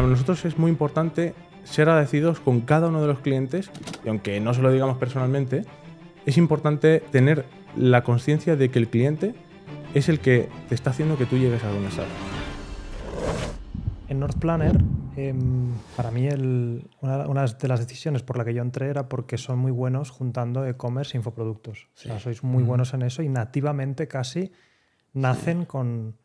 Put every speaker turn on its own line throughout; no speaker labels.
para nosotros es muy importante ser agradecidos con cada uno de los clientes y aunque no se lo digamos personalmente, es importante tener la conciencia de que el cliente es el que te está haciendo que tú llegues a alguna sala.
En North Planner, em, para mí una, de las decisiones por la que yo entré era porque son muy buenos juntando e-commerce e infoproductos. O sea, sois muy buenos en eso y nativamente casi nacen con,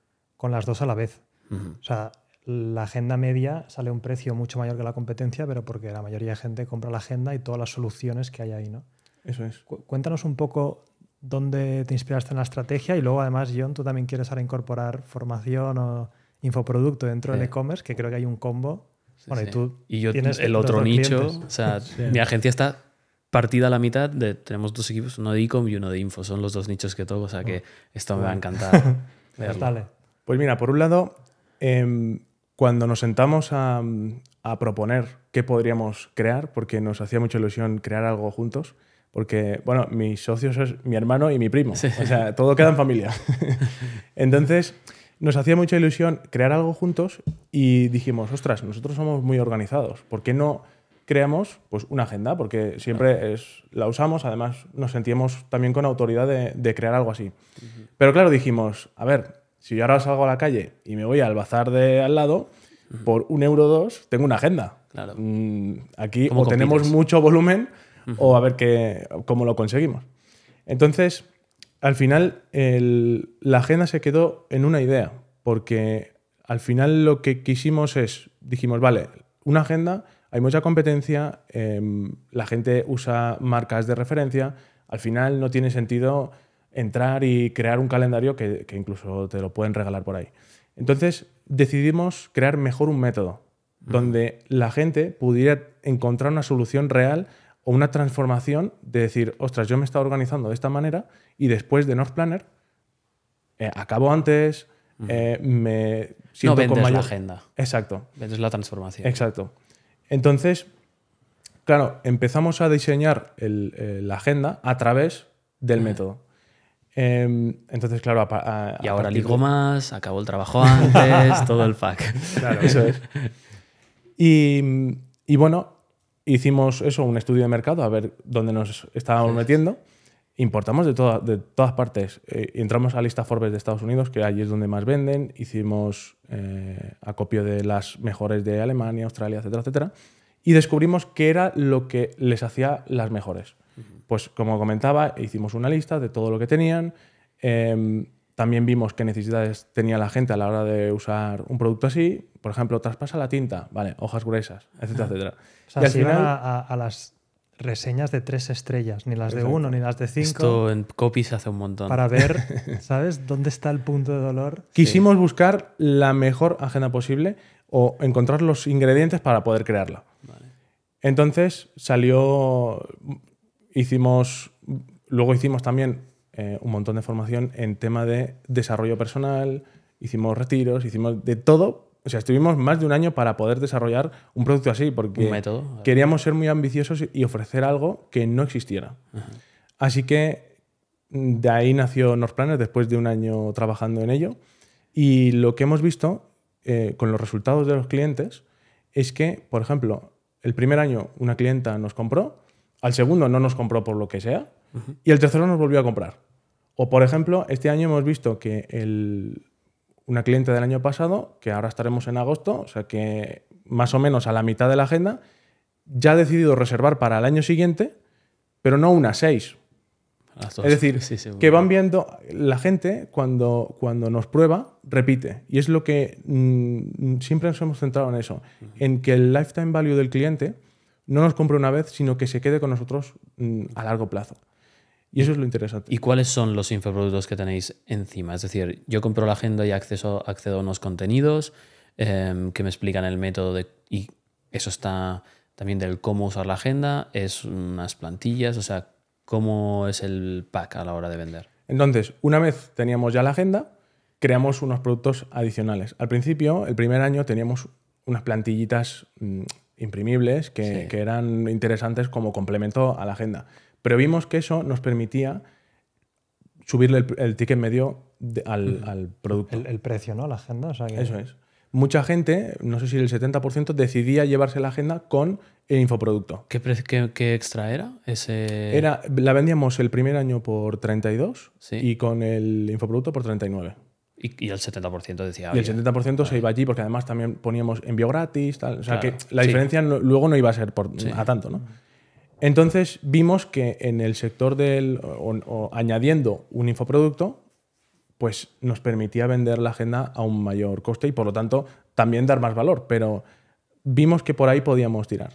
las dos a la vez. O sea, la agenda media sale a un precio mucho mayor que la competencia, pero porque la mayoría de gente compra la agenda y todas las soluciones que hay ahí, ¿no? Eso es. cuéntanos un poco dónde te inspiraste en la estrategia y luego además, John, tú también quieres ahora incorporar formación o infoproducto dentro del e-commerce, que creo que hay un combo. bueno, y tú y yo tienes el otro nicho, o sea, mi
agencia está partida a la mitad de tenemos dos equipos, uno de e-com y uno de info, son los dos nichos que tengo. o sea que oh. esto me va a
encantar.
Pues mira, por un lado, em, cuando nos sentamos a, proponer qué podríamos crear, porque nos hacía mucha ilusión crear algo juntos, porque, bueno, mis socios es mi hermano y mi primo, o sea, todo queda en familia. Entonces, nos hacía mucha ilusión crear algo juntos y dijimos, ostras, nosotros somos muy organizados, ¿por qué no creamos pues, una agenda? Porque siempre la usamos, además nos sentíamos también con autoridad de, de crear algo así. Pero claro, dijimos, a ver, si yo ahora salgo a la calle y me voy al bazar de al lado, por un euro dos tengo una agenda. Mm, aquí o tenemos mucho volumen o a ver cómo lo conseguimos. Entonces, al final, la agenda se quedó en una idea, porque al final lo que quisimos es, dijimos, vale, una agenda, hay mucha competencia, em, la gente usa marcas de referencia, al final no tiene sentido entrar y crear un calendario que, incluso te lo pueden regalar por ahí. Entonces decidimos crear mejor un método donde la gente pudiera encontrar una solución real o una transformación de decir, ostras, yo me estaba organizando de esta manera y después de North Planner eh, acabo antes, eh, me siento no vendes la agenda. Exacto.
Vendes la transformación.
Exacto. Entonces, claro, empezamos a diseñar eh, la agenda a través del mm. método. Em, entonces, claro, y ahora ligo más, acabó el trabajo antes, todo el pack. Claro, eso es. Y, bueno, hicimos eso, un estudio de mercado, a ver dónde nos estábamos metiendo. Importamos de, todas partes. Eh, entramos a lista Forbes de Estados Unidos, que allí es donde más venden. Hicimos eh, acopio de las mejores de Alemania, Australia, etcétera, etcétera. Y descubrimos qué era lo que les hacía las mejores. Pues como comentaba, hicimos una lista de todo lo que tenían. Em, también vimos qué necesidades tenía la gente a la hora de usar un producto así. Por ejemplo, traspasa la
tinta, vale, hojas gruesas,
etcétera, etcétera. o sea, y al a, las reseñas de tres estrellas, ni las de uno, ni las de cinco. Esto en copies hace un montón. Para ver, ¿sabes? ¿Dónde está el punto de dolor?
Quisimos buscar la mejor agenda posible o encontrar los ingredientes para poder crearla. Entonces salió Hicimos, luego hicimos también eh, un montón de formación en tema de desarrollo personal, hicimos retiros, hicimos de todo. O sea, estuvimos más de un año para poder desarrollar un producto así, porque queríamos ser muy ambiciosos y ofrecer algo que no existiera. Así que mm, de ahí nació North Planner después de un año trabajando en ello. Y lo que hemos visto eh, con los resultados de los clientes es que, por ejemplo, el primer año una clienta nos compró, al segundo no nos compró por lo que sea. Y el tercero nos volvió a comprar. O, por ejemplo, este año hemos visto que una cliente del año pasado, que ahora estaremos en agosto, o sea que más o menos a la mitad de la agenda, ya ha decidido reservar para el año siguiente, pero no una, seis. Es decir, que van viendo, la gente cuando, cuando nos prueba, repite. Y es lo que mm, siempre nos hemos centrado en eso, en que el lifetime value del cliente no nos compre una vez, sino que se quede con nosotros mm, a largo plazo. Y eso es
lo interesante. ¿Y cuáles son los infoproductos que tenéis encima? Es decir, yo compro la agenda y acceso, accedo a unos contenidos em, que me explican el método de, y eso está también del cómo usar la agenda, es unas plantillas, o sea, cómo es el pack a la hora de vender.
Entonces, una vez teníamos ya la agenda, creamos unos productos adicionales. Al principio, el primer año, teníamos unas plantillitas mm, imprimibles que, eran interesantes como complemento a la agenda. Pero vimos que eso nos permitía subirle el, ticket medio mm. al, producto.
El, precio, ¿no? La agenda. Eso es.
Mucha gente, no sé si el 70%, decidía llevarse la agenda con el infoproducto.
¿Qué, qué, extra era? Ese... era?
La vendíamos el primer año por 32 y con el infoproducto por 39.
Y, el 70% decía. Y el
70% se iba allí porque además también poníamos envío gratis, O sea que la diferencia luego no iba a ser a tanto, ¿no? Entonces vimos que en el sector del. O, añadiendo un infoproducto, pues nos permitía vender la agenda a un mayor coste y por lo tanto también dar más valor. Pero vimos que por ahí podíamos tirar.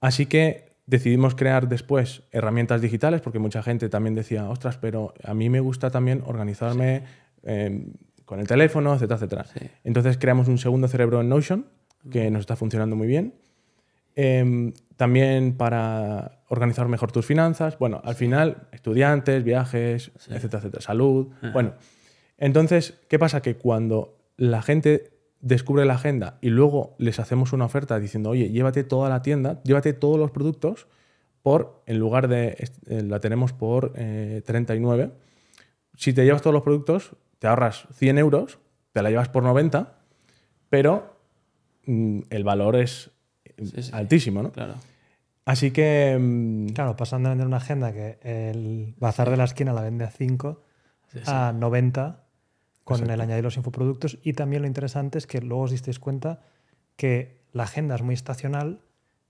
Así que decidimos crear después herramientas digitales, porque mucha gente también decía, ostras, pero a mí me gusta también organizarme. Em, con el teléfono, etcétera, etcétera. Entonces creamos un segundo cerebro en Notion que nos está funcionando muy bien. Em, también para organizar mejor tus finanzas. Bueno, al final, estudiantes, viajes, etcétera, etcétera, salud. Ah. Bueno, entonces, ¿qué pasa? Que cuando la gente descubre la agenda y luego les hacemos una oferta diciendo, oye, llévate toda la tienda, llévate todos los productos por, en lugar de, eh, la tenemos por 39, eh, si te llevas todos los productos, te ahorras 100 euros, te la llevas por 90, pero mm, el valor es altísimo, ¿no? Claro.
Así que... Mm, claro, pasando a vender una agenda que el bazar de la esquina la vende a 5, a 90 con el añadir los infoproductos. Y también lo interesante es que luego os disteis cuenta que la agenda es muy estacional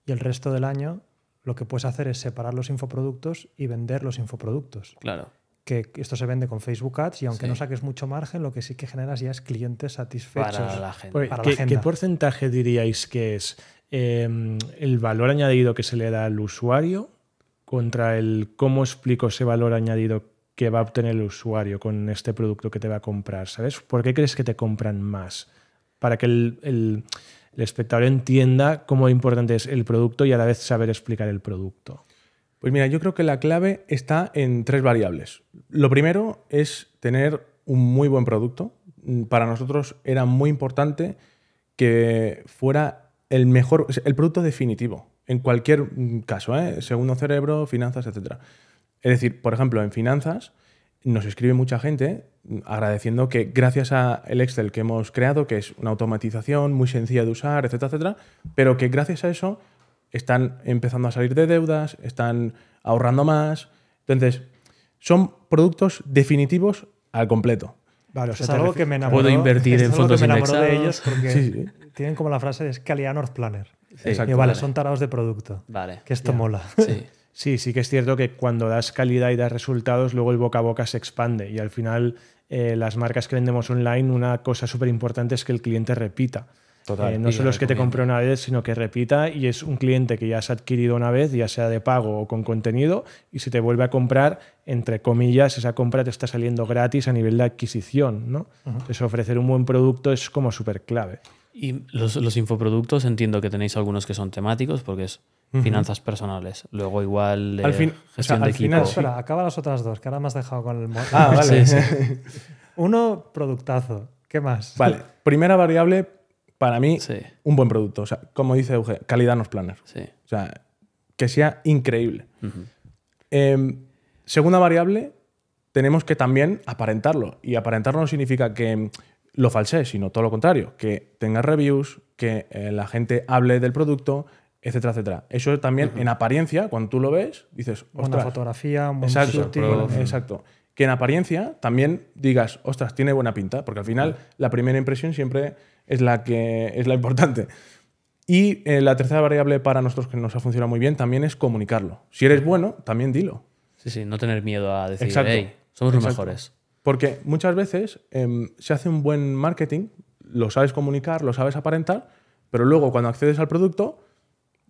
y el resto del año lo que puedes hacer es separar los infoproductos y vender los infoproductos. Claro que esto se vende con Facebook Ads y aunque no saques mucho margen, lo que sí que generas ya es clientes satisfechos. Para la gente. ¿Qué,
porcentaje diríais que es em, el valor añadido que se le da al usuario contra el cómo explico ese valor añadido que va a obtener el usuario con este producto que te va a comprar? ¿Sabes? ¿Por qué crees que te compran más? Para que el espectador entienda cómo importante es el producto y a la vez saber explicar el producto. Pues mira, yo
creo que la clave está en tres variables. Lo primero es tener un muy buen producto. Mm, para nosotros era muy importante que fuera el mejor, el producto definitivo, en cualquier mm, caso, ¿eh? segundo cerebro, finanzas, etc. Es decir, por ejemplo, en finanzas nos escribe mucha gente mm, agradeciendo que gracias al Excel que hemos creado, que es una automatización muy sencilla de usar, etcétera, etcétera, pero que gracias a eso están empezando a salir de deudas, están ahorrando más. Entonces, son productos definitivos al completo.
es algo que me enamoró. Puedo invertir en fondos de ellos porque
tienen como la frase de calidad North Planner. y vale, son tarados de producto. Vale. Que esto mola. Sí.
sí, sí que es cierto que cuando das calidad y das resultados, luego el boca a boca se expande y al final eh, las marcas que vendemos online, una cosa súper importante es que el cliente repita. Eh, no solo es que te compre una vez, sino que repita y es un cliente que ya has adquirido una vez, ya sea de pago o con contenido, y si te vuelve a comprar, entre comillas, esa compra te está saliendo gratis a nivel de adquisición. ¿no? ofrecer un buen producto es como súper clave. Y los, infoproductos
entiendo que tenéis algunos que son temáticos porque es finanzas personales. Luego igual eh, al
gestión al Final, espera, acaba las otras dos, que ahora me has dejado con el... Ah, vale. Uno, productazo. ¿Qué más? Vale.
Primera variable, para mí, un buen producto. O sea, como dice Euge, calidad nos planes. O sea, que sea increíble. Em, segunda variable, tenemos que también aparentarlo. Y aparentarlo no significa que lo falsees, sino todo lo contrario. Que tenga reviews, que eh, la gente hable del producto, etcétera, etcétera. Eso también, en apariencia, cuando tú lo ves, dices... Buena fotografía, un buen Exacto. exacto que en apariencia también digas, ostras, tiene buena pinta, porque al final la primera impresión siempre es la, que, es la importante. Y eh, la tercera variable para nosotros que nos ha funcionado muy bien también es comunicarlo. Si eres bueno, también
dilo. Sí, sí, no tener miedo a decir, somos los mejores.
Porque muchas veces em, se hace un buen marketing, lo sabes comunicar, lo sabes aparentar, pero luego cuando accedes al producto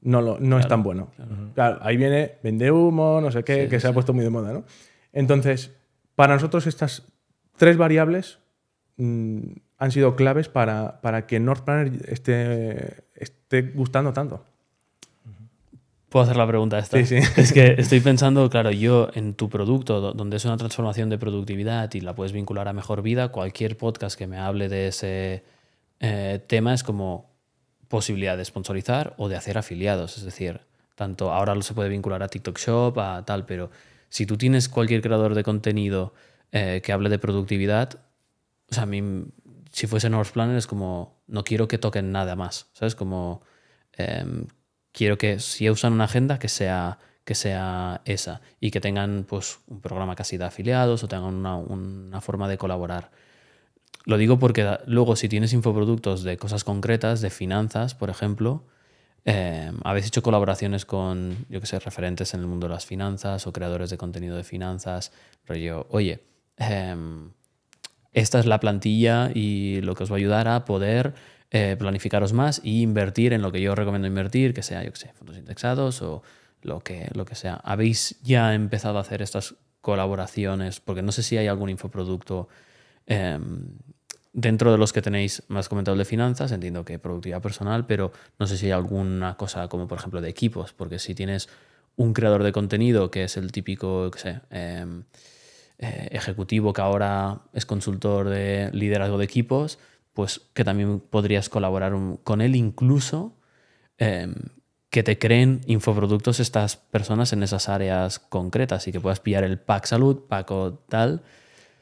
no, lo, no es tan bueno. ahí viene vende humo, no sé qué, que se ha puesto muy de moda, Entonces, para nosotros estas tres variables Mm, han sido claves para, para que North Planner esté, esté
gustando tanto. Puedo hacer la pregunta esta. Sí, sí. Es que estoy pensando, claro, yo en tu producto, donde es una transformación de productividad y la puedes vincular a mejor vida, cualquier podcast que me hable de ese eh, tema es como posibilidad de sponsorizar o de hacer afiliados. Es decir, tanto ahora lo se puede vincular a TikTok Shop, a tal, pero si tú tienes cualquier creador de contenido eh, que hable de productividad, o sea, a mí, si fuese North Planner, es como, no quiero que toquen nada más, ¿sabes? Como, em, quiero que si usan una agenda, que sea, que sea esa y que tengan pues, un programa casi de afiliados o tengan una, forma de colaborar. Lo digo porque luego si tienes infoproductos de cosas concretas, de finanzas, por ejemplo, em, habéis hecho colaboraciones con, yo que sé, referentes en el mundo de las finanzas o creadores de contenido de finanzas, rollo, oye, em, esta es la plantilla y lo que os va a ayudar a poder eh, planificaros más y e invertir en lo que yo recomiendo invertir, que sea, yo que sé, fondos indexados o lo que, lo que sea. ¿Habéis ya empezado a hacer estas colaboraciones? Porque no sé si hay algún infoproducto em, dentro de los que tenéis más comentado de finanzas, entiendo que productividad personal, pero no sé si hay alguna cosa como por ejemplo de equipos, porque si tienes un creador de contenido que es el típico, que sé, em, eh, ejecutivo que ahora es consultor de liderazgo de equipos, pues que también podrías colaborar con él, incluso em, que te creen infoproductos estas personas en esas áreas concretas y que puedas pillar el pack salud, pack o tal.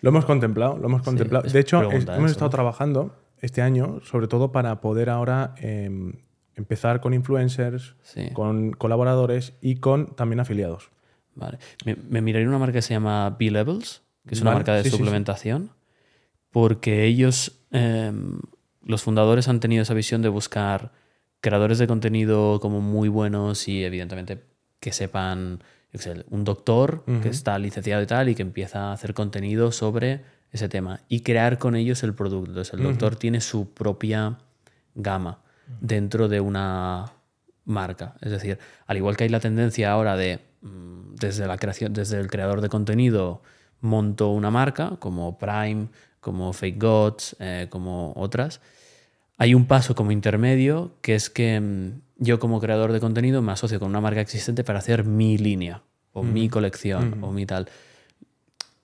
Lo hemos contemplado, lo hemos contemplado. de hecho, hemos estado
trabajando este año, sobre todo para poder ahora em, empezar con influencers, con colaboradores y con también afiliados.
Vale. Me, miraría una marca que se llama B-Levels, que es una marca de suplementación, porque ellos, em, los fundadores, han tenido esa visión de buscar creadores de contenido como muy buenos y evidentemente que sepan, un doctor que está licenciado y tal y que empieza a hacer contenido sobre ese tema y crear con ellos el producto. Entonces el doctor tiene su propia gama dentro de una marca. Es decir, al igual que hay la tendencia ahora de Mm, desde, la creación, desde el creador de contenido monto una marca como Prime, como Fake Gods, eh, como otras, hay un paso como intermedio que es que mm, yo como creador de contenido me asocio con una marca existente para hacer mi línea o mi mm. colección o mi tal.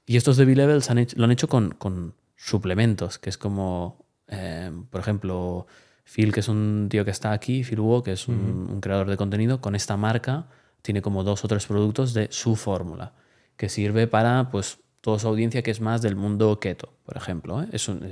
Y estos de B-Levels lo han hecho con, con suplementos, que es como, eh, por ejemplo, Phil, que es un tío que está aquí, Phil Wu, que es un creador de contenido, con esta marca tiene como dos o tres productos de su fórmula, que sirve para pues, toda su audiencia que es más del mundo keto, por ejemplo. ¿eh? Es, un,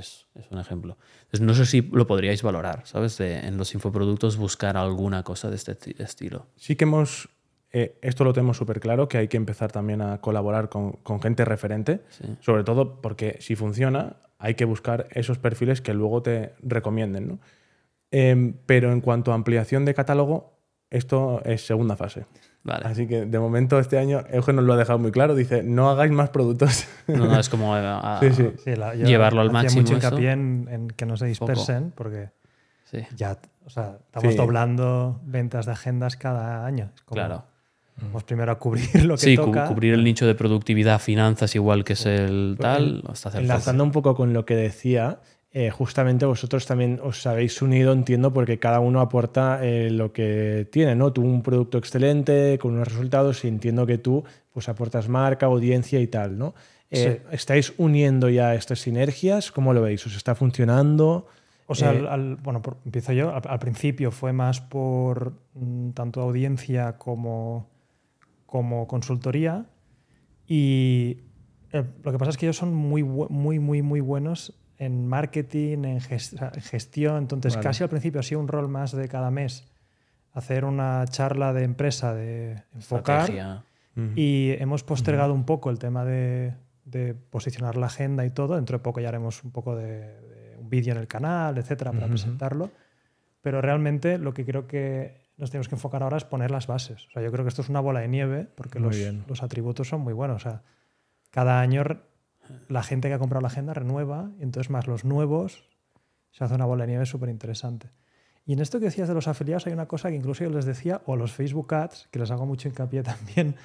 ejemplo. no sé si lo podríais valorar, ¿sabes? en los infoproductos buscar alguna cosa de este estilo.
Sí que hemos eh, esto lo tenemos súper claro, que hay que empezar también a colaborar con, gente referente, sobre todo porque si funciona, hay que buscar esos perfiles que luego te recomienden. ¿no? Em, pero en cuanto a ampliación de catálogo, esto es segunda fase. Así que de momento este año Eugen nos lo ha dejado muy claro. Dice, no hagáis más productos. No, no, es como eh, llevarlo al máximo. mucho hincapié
en, que no se dispersen porque ya o sea, estamos doblando ventas de agendas cada año. claro. Vamos pues primero a cubrir lo que toca. Sí,
cubrir el nicho de productividad, finanzas, igual que es el pues, tal. Enlazando
un poco con lo que decía, eh, justamente vosotros también os habéis unido, entiendo, porque cada uno aporta eh, lo que tiene, ¿no? Tú un producto excelente, con unos resultados, y entiendo que tú pues aportas marca, audiencia y tal, ¿no? Eh, ¿Estáis uniendo ya estas sinergias? ¿Cómo lo veis? ¿Os está funcionando? O sea,
bueno, empiezo yo. Al, principio fue más por mm, tanto audiencia como, como consultoría. Y lo que pasa es que ellos son muy, muy, muy, muy buenos en marketing, en gestión. Entonces, casi al principio ha sido un rol más de cada mes. Hacer una charla de empresa, de enfocar. Y hemos postergado un poco el tema de, posicionar la agenda y todo. Dentro de poco ya haremos un poco de, un vídeo en el canal, etcétera, para presentarlo. Pero realmente lo que creo que nos tenemos que enfocar ahora es poner las bases. O sea, yo creo que esto es una bola de nieve porque los, los, atributos son muy buenos. O sea, cada año la gente que ha comprado la agenda renueva, y entonces más los nuevos, se hace una bola de nieve súper interesante. Y en esto que decías de los afiliados hay una cosa que incluso yo les decía, o los Facebook Ads, que les hago mucho hincapié también,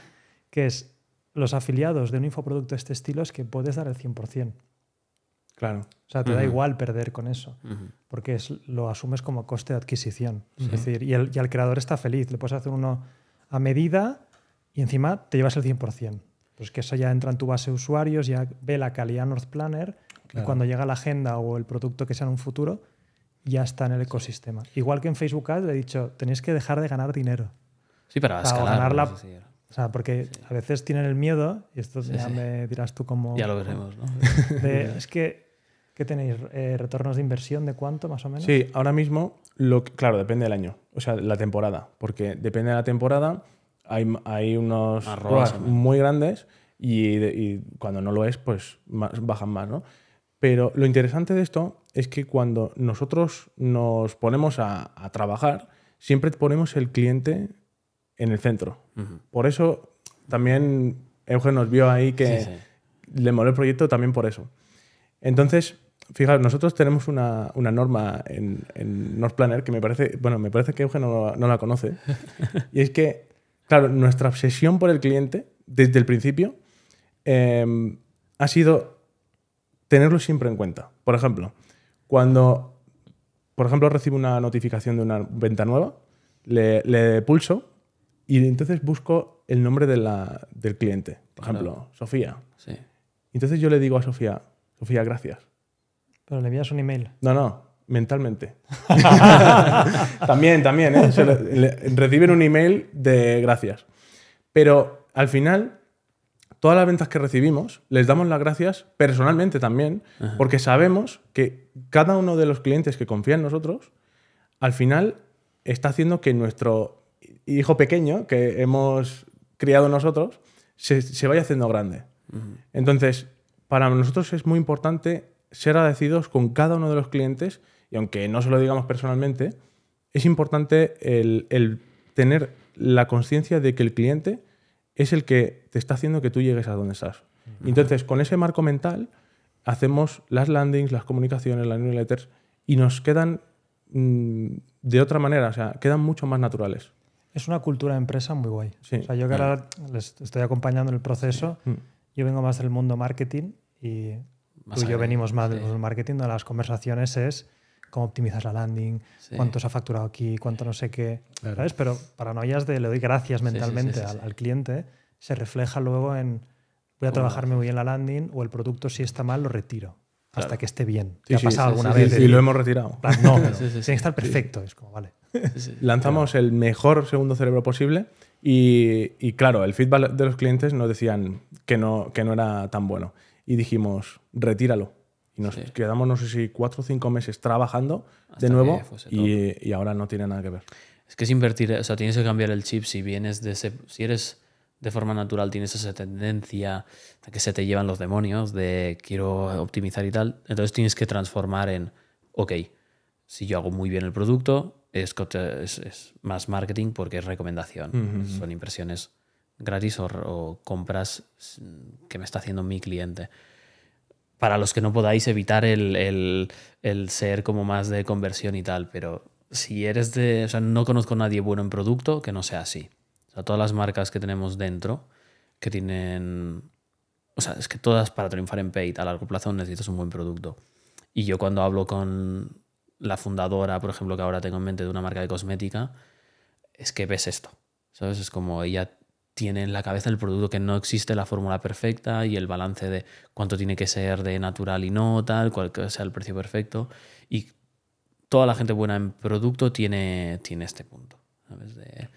que es los afiliados de un infoproducto de este estilo es que puedes dar el 100%. Claro. O sea, te da igual perder con eso, porque lo asumes como coste de adquisición. Es decir, y el, y el creador está feliz, le puedes hacer uno a medida y encima te llevas el 100%. Pues que eso ya entra en tu base de usuarios, ya ve la calidad North Planner y cuando llega la agenda o el producto que sea en un futuro, ya está en el ecosistema. Igual que en Facebook Ads le he dicho, tenéis que dejar de ganar dinero. Sí, para, a ganar la... O sea, porque a veces tienen el miedo, y esto ya me dirás tú cómo Ya lo veremos, ¿no? es que ¿Qué tenéis? Eh, ¿Retornos de inversión de cuánto más o menos? Sí,
ahora mismo, lo claro, depende del año, o sea, la temporada, porque depende de la temporada, hay, unos muy grandes y, cuando no lo es, pues bajan más, ¿no? Pero lo interesante de esto es que cuando nosotros nos ponemos a, trabajar, siempre ponemos el cliente en el centro. Por eso también Eugen nos vio ahí que le moló el proyecto también por eso. Entonces, fijaos, nosotros tenemos una, norma en, en North Planner que me parece, bueno, me parece que Eugen no, no la conoce, y es que claro, nuestra obsesión por el cliente desde el principio em, ha sido tenerlo siempre en cuenta. Por ejemplo, cuando por ejemplo recibo una notificación de una venta nueva, le, pulso y entonces busco el nombre de la, del cliente. Por ejemplo, Sofía. Entonces yo le digo a Sofía, Sofía, gracias.
Pero le envías un email.
No, no mentalmente. también, también, ¿eh? reciben un email de gracias. Pero al final, todas las ventas que recibimos, les damos las gracias personalmente también, porque sabemos que cada uno de los clientes que confía en nosotros, al final está haciendo que nuestro hijo pequeño que hemos criado nosotros se, vaya haciendo grande. Entonces, para nosotros es muy importante ser agradecidos con cada uno de los clientes y aunque no se lo digamos personalmente, es importante el, tener la conciencia de que el cliente es el que te está haciendo que tú llegues a donde estás. entonces, con ese marco mental, hacemos las landings, las comunicaciones, las newsletters, y nos quedan mm, de otra manera, o sea, quedan mucho más naturales.
Es una cultura de empresa muy guay. yo que ahora les estoy acompañando en el proceso, yo vengo más del mundo marketing y tú y yo venimos más del mundo marketing, donde las conversaciones es cómo optimizas la landing, cuánto se ha facturado aquí, cuánto no sé qué. Pero ¿sabes? Pero paranoias de le doy gracias mentalmente al, cliente se refleja luego en voy a trabajarme muy bien la landing o el producto si está mal lo retiro. Hasta que esté bien. ha pasado alguna vez? y lo hemos retirado. no, tiene que estar perfecto. Es como,
vale.
Lanzamos el mejor segundo cerebro posible y, y, claro, el feedback de los clientes nos decían que no, que no era tan bueno. Y dijimos, retíralo y nos quedamos, no sé si, cuatro o cinco meses trabajando de nuevo y, ahora no tiene nada que ver.
Es que es invertir, o sea, tienes que cambiar el chip si vienes de si eres de forma natural, tienes esa tendencia a que se te llevan los demonios de quiero optimizar y tal. Entonces tienes que transformar en, ok, si yo hago muy bien el producto, es, más marketing porque es recomendación. Son impresiones gratis o compras mm, que me está haciendo mi cliente para los que no podáis evitar el, ser como más de conversión y tal, pero si eres de. O sea, no conozco a nadie bueno en producto que no sea así. O sea, todas las marcas que tenemos dentro que tienen. O sea, es que todas para triunfar en paid a largo plazo necesitas un buen producto. Y yo cuando hablo con la fundadora, por ejemplo, que ahora tengo en mente de una marca de cosmética, es que ves esto. ¿Sabes? Es como ella tiene en la cabeza el producto que no existe la fórmula perfecta y el balance de cuánto tiene que ser de natural y no, tal, cuál sea el precio perfecto. Y toda la gente buena en producto tiene, tiene este punto, De,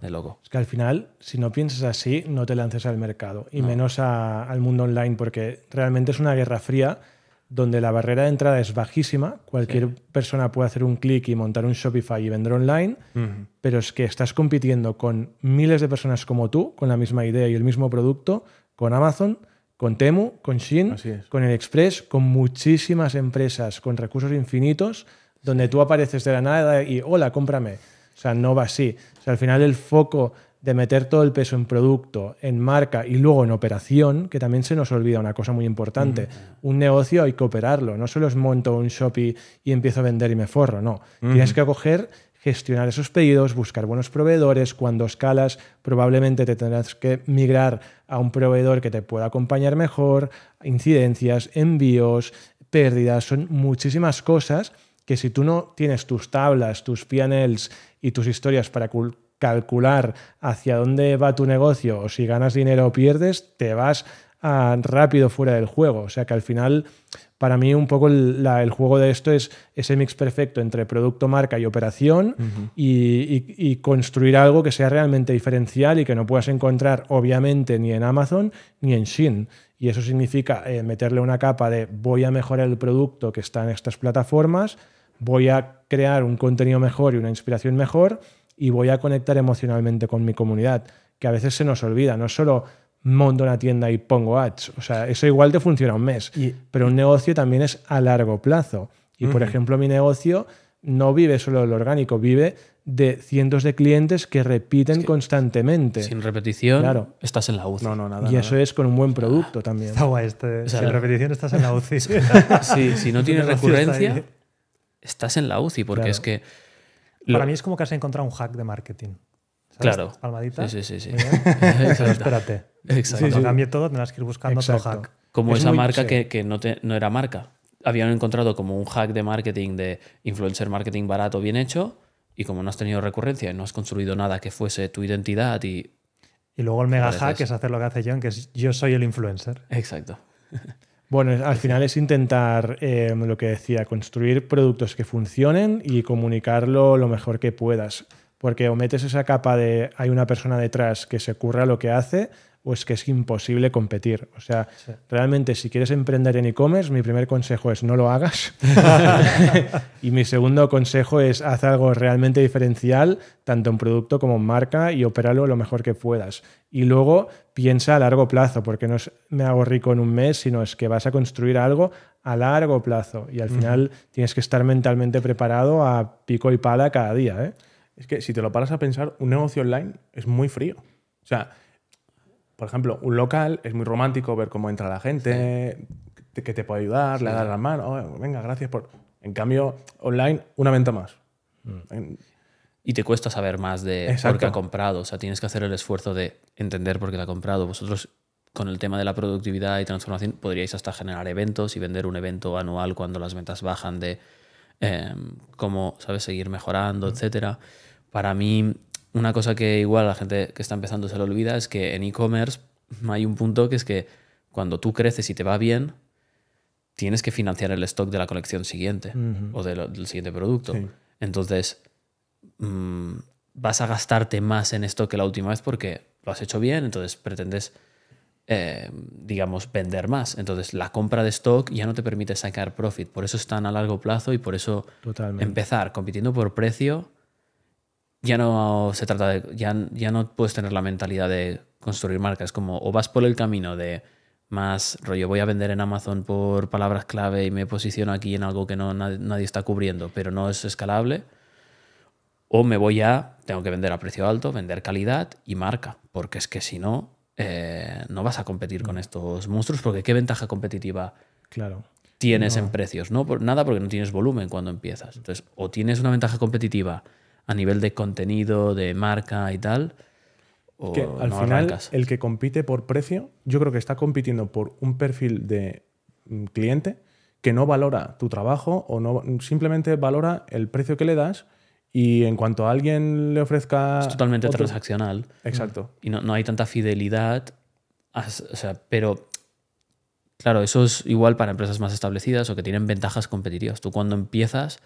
de loco. Es que al final, si no piensas así, no te lances al mercado y menos al mundo online, porque realmente es una guerra fría donde la barrera de entrada es bajísima, cualquier persona puede hacer un clic y montar un Shopify y vender online, pero es que estás compitiendo con miles de personas como tú, con la misma idea y el mismo producto, con Amazon, con Temu, con Shin, con el Express, con muchísimas empresas con recursos infinitos, donde tú apareces de la nada y hola, cómprame. O sea, no va así. O sea, al final el foco de meter todo el peso en producto, en marca y luego en operación, que también se nos olvida una cosa muy importante. Un negocio hay que operarlo, no solo es monto un shopping y, empiezo a vender y me forro, no. Tienes que coger, gestionar esos pedidos, buscar buenos proveedores, cuando escalas probablemente te tendrás que migrar a un proveedor que te pueda acompañar mejor, incidencias, envíos, pérdidas, son muchísimas cosas que si tú no tienes tus tablas, tus PNLs y tus historias para calcular hacia dónde va tu negocio o si ganas dinero o pierdes, te vas ah, rápido fuera del juego. O sea que al final, para mí, un poco el, juego de esto es ese mix perfecto entre producto, marca y operación y, construir algo que sea realmente diferencial y que no puedas encontrar, obviamente, ni en Amazon ni en Shin. Y eso significa eh, meterle una capa de voy a mejorar el producto que está en estas plataformas, voy a crear un contenido mejor y una inspiración mejor y voy a conectar emocionalmente con mi comunidad, que a veces se nos olvida, no solo monto una tienda y pongo ads, o sea, eso igual te funciona un mes, pero un negocio también es a largo plazo. Y por ejemplo, mi negocio no vive solo del orgánico, vive de cientos de clientes que repiten constantemente. Sin repetición, claro.
estás en la UCI. Y eso
es con un buen producto también. Está guay este. sin repetición
estás en la UCI. sí, si no tienes recurrencia, estás en la UCI, porque es que para mí
es como que has encontrado un hack de marketing. Claro. Palmadita. Sí, sí, sí. espérate. Exacto. Cuando cambie todo, tendrás que ir buscando otro hack. Como esa marca
que, no, no, era marca. Habían encontrado como un hack de marketing, de influencer marketing barato, bien hecho, y como no has tenido recurrencia y no has construido nada que fuese tu identidad y...
Y luego el mega hack es hacer lo que hace John, que
es yo soy el influencer. Exacto. Bueno, al final es intentar eh, lo que decía, construir productos que funcionen y comunicarlo lo mejor que puedas. Porque o metes esa capa de hay una persona detrás que se curra lo que hace, o es que es imposible competir. O sea, realmente si quieres emprender en e-commerce, mi primer consejo es no lo hagas. y mi segundo consejo es haz algo realmente diferencial, tanto en producto como en marca, y operalo lo mejor que puedas. Y luego piensa a largo plazo, porque no es me hago rico en un mes, sino es que vas a construir algo a largo plazo. Y al final tienes que estar mentalmente preparado a pico y pala cada día. ¿eh? Es que si
te lo paras a pensar, un negocio online es muy frío. O sea, por ejemplo, un local es muy romántico ver cómo entra la gente, que te puede ayudar, le das la mano, venga, gracias por... En cambio, online, una venta más.
Mm. Y te cuesta saber más de por qué ha comprado. O sea, tienes que hacer el esfuerzo de entender por qué te ha comprado. Vosotros con el tema de la productividad y transformación podríais hasta generar eventos y vender un evento anual cuando las ventas bajan de em, cómo, ¿sabes?, seguir mejorando, etc. Para mí, una cosa que igual la gente que está empezando se lo olvida es que en e-commerce hay un punto que es que cuando tú creces y te va bien, tienes que financiar el stock de la colección siguiente o del siguiente producto. Entonces, mm, vas a gastarte más en esto que la última vez porque lo has hecho bien, entonces pretendes, eh, digamos, vender más. Entonces, la compra de stock ya no te permite sacar profit. Por eso están a largo plazo y por eso empezar compitiendo por precio ya no se trata de. Ya, ya no puedes tener la mentalidad de construir marcas. Como o vas por el camino de más rollo, voy a vender en Amazon por palabras clave y me posiciono aquí en algo que no, nadie, está cubriendo, pero no es escalable. O me voy a, tengo que vender a precio alto, vender calidad y marca, porque es que si no, eh, no vas a competir con estos monstruos, porque qué ventaja competitiva claro. tienes en precios, ¿no? Por, nada porque no tienes volumen cuando empiezas. Entonces, o tienes una ventaja competitiva a nivel de contenido, de marca y tal. al final,
el que compite por precio, yo creo que está compitiendo por un perfil de mm, cliente que no valora tu trabajo o no simplemente valora el precio que le das y en cuanto a alguien le ofrezca... Es totalmente transaccional. Exacto.
Y no, hay tanta fidelidad. o sea, pero claro, eso es igual para empresas más establecidas o que tienen ventajas competitivas. Tú cuando empiezas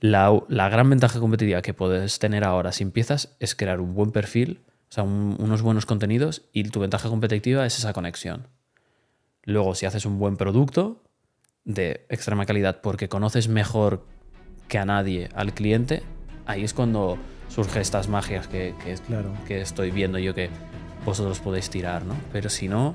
la, gran ventaja competitiva que puedes tener ahora si empiezas es crear un buen perfil, o sea, unos buenos contenidos y tu ventaja competitiva es esa conexión. Luego, si haces un buen producto de extrema calidad porque conoces mejor que a nadie al cliente, ahí es cuando surgen estas magias que, que, claro. que estoy viendo yo que vosotros podéis tirar, ¿no? Pero si
no...